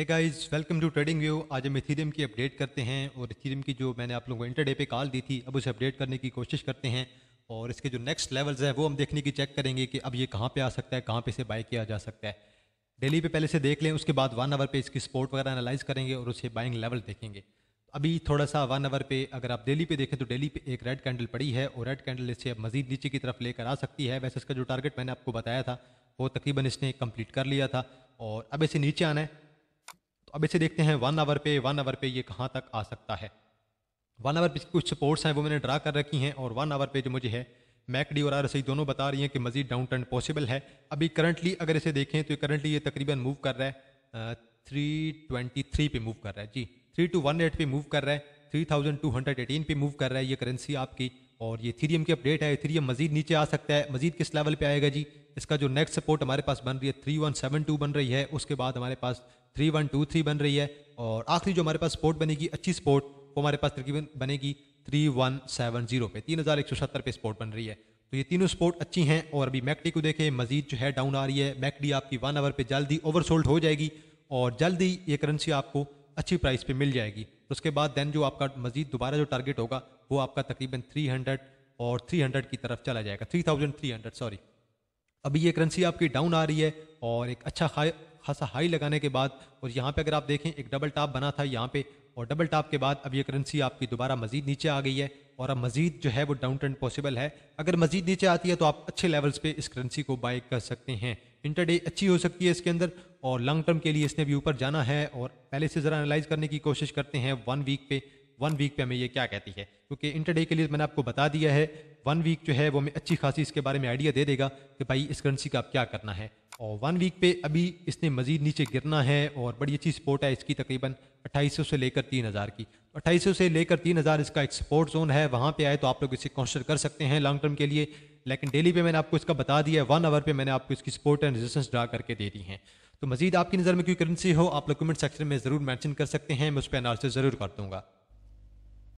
है guys welcome to Trading View आज हम इथीरियम की अपडेट करते हैं और इथीरियम की जो मैंने आप लोगों को इंटरडे पे कॉल दी थी अब उसे अपडेट करने की कोशिश करते हैं और इसके जो नेक्स्ट लेवल्स हैं वो हम देखने की चेक करेंगे कि अब ये कहाँ पे आ सकता है कहाँ पे इसे बाय किया जा सकता है डेली पे पहले से देख लें उसके बाद वन आवर पर इसकी स्पोर्ट वगैरह एनालाइज करेंगे और उसे बाइंग लेवल देखेंगे अभी थोड़ा सा वन आवर पे अगर आप डेली पे देखें तो डेली पे एक रेड कैंडल पड़ी है और रेड कैंडल इससे अब मजीद नीचे की तरफ लेकर आ सकती है वैसे इसका जो टारगेट मैंने आपको बताया था वो तकरीबन इसने कंप्लीट कर लिया था और अब इसे नीचे आना है तो अब इसे देखते हैं वन आवर पे वन आवर पे ये कहाँ तक आ सकता है वन आवर पे कुछ सपोर्ट्स हैं वो मैंने ड्रा कर रखी हैं और वन आवर पे जो मुझे है मैकडी और आर दोनों बता रही हैं कि मजीद डाउन टर्न पॉसिबल है अभी करंटली अगर इसे देखें तो करंटली ये तकरीबन मूव कर रहा है थ्री ट्वेंटी थ्री पे मूव कर रहा है जी थ्री टू वन एट पे मूव कर रहा है three thousand two hundred eighteen पे मूव कर रहा है ये करेंसी आपकी और ये थीरियम की अपडेट है थीरियम मजीद नीचे आ सकता है मजीद किस लेवल पर आएगा जी इसका जो नेक्स्ट सपोर्ट हमारे पास बन रही है थ्री वन सेवन टू बन रही है उसके बाद हमारे पास थ्री वन टू थ्री बन रही है और आखिरी जो हमारे पास स्पोर्ट बनेगी अच्छी स्पोर्ट वो हमारे पास तकरीबन बनेगी थ्री वन सेवन जीरो पे तीन हज़ार एक सौ सत्तर पे स्पोर्ट बन रही है तो ये तीनों स्पोर्ट अच्छी हैं और अभी मैकडी को देखें मजीद जो है डाउन आ रही है मैकडी आपकी वन आवर पर जल्दी ओवरसोल्ड हो जाएगी और जल्दी ये करेंसी आपको अच्छी प्राइस पर मिल जाएगी तो उसके बाद दैन जो आपका मजीद दोबारा जो टारगेट होगा वो आपका तकरीबन थ्री हंड्रेड और थ्री हंड्रेड की तरफ चला जाएगा three three thousand hundred sorry अभी ये करेंसी आपकी डाउन आ रही है और एक अच्छा खासा हाई लगाने के बाद और यहाँ पे अगर आप देखें एक डबल टॉप बना था यहाँ पे और डबल टॉप के बाद अब ये करेंसी आपकी दोबारा मजीद नीचे आ गई है और अब मजीद जो है वो डाउन ट्रेंड पॉसिबल है अगर मजीद नीचे आती है तो आप अच्छे लेवल्स पे इस करेंसी को बाय कर सकते हैं इंटरडे अच्छी हो सकती है इसके अंदर और लॉन्ग टर्म के लिए इसने भी ऊपर जाना है और पहले से ज़रा एनालाइज करने की कोशिश करते हैं वन वीक पे वन वीक पे हमें ये क्या कहती है क्योंकि इंटरडे के लिए मैंने आपको बता दिया है वन वीक जो है वो हमें अच्छी खासी इसके बारे में आइडिया दे देगा कि भाई इस करेंसी का आप क्या करना है और वन वीक पे अभी इसने मज़ीद नीचे गिरना है और बड़ी अच्छी सपोर्ट है इसकी तकरीबन 2800 से लेकर 3000 की तो अट्ठाईस 2800 से लेकर 3000 इसका एक सपोर्ट जोन है वहाँ पे आए तो आप लोग इसे कॉन्सर कर सकते हैं लॉन्ग टर्म के लिए लेकिन डेली पे मैंने आपको इसका बता दिया है वन आवर पे मैंने आपको इसकी सपोर्ट एंड रेजिस्टेंस ड्रा करके दे दी है तो मजीद आपकी नज़र में कोई करेंसी हो आप लोग कमेंट सेक्शन में ज़रूर मैंशन कर सकते हैं मैं उस पर अनालिसिस ज़रूर कर दूँगा